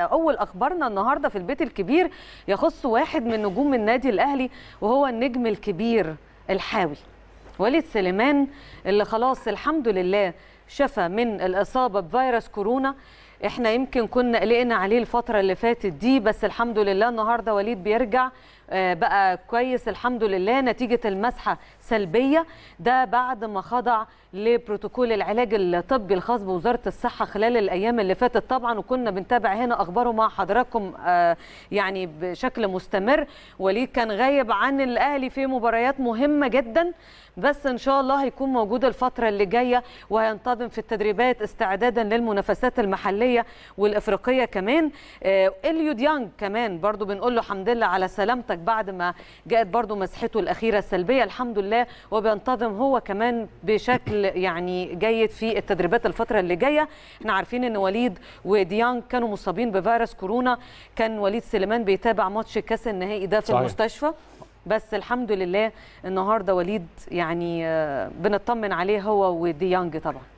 أول أخبارنا النهاردة في البيت الكبير يخص واحد من نجوم النادي الأهلي وهو النجم الكبير الحاوي وليد سليمان اللي خلاص الحمد لله شفى من الاصابه بفيروس كورونا احنا يمكن كنا قلقنا عليه الفتره اللي فاتت دي بس الحمد لله النهارده وليد بيرجع آه، بقى كويس الحمد لله نتيجه المسحه سلبيه ده بعد ما خضع لبروتوكول العلاج الطبي الخاص بوزاره الصحه خلال الايام اللي فاتت طبعا وكنا بنتابع هنا اخباره مع حضراتكم آه، يعني بشكل مستمر وليد كان غايب عن الاهلي في مباريات مهمه جدا بس ان شاء الله هيكون موجود الفتره اللي جايه وهينتظر القادم في التدريبات استعدادا للمنافسات المحليه والافريقيه كمان آه، اليو ديانج كمان برضو بنقول له حمد لله على سلامتك بعد ما جاءت برضو مسحته الاخيره السلبيه الحمد لله وبينتظم هو كمان بشكل يعني جيد في التدريبات الفتره اللي جايه احنا عارفين ان وليد وديانج كانوا مصابين بفيروس كورونا كان وليد سليمان بيتابع ماتش كاس النهائي ده في صحيح. المستشفى بس الحمد لله النهارده وليد يعني آه، بنطمن عليه هو وديانج طبعا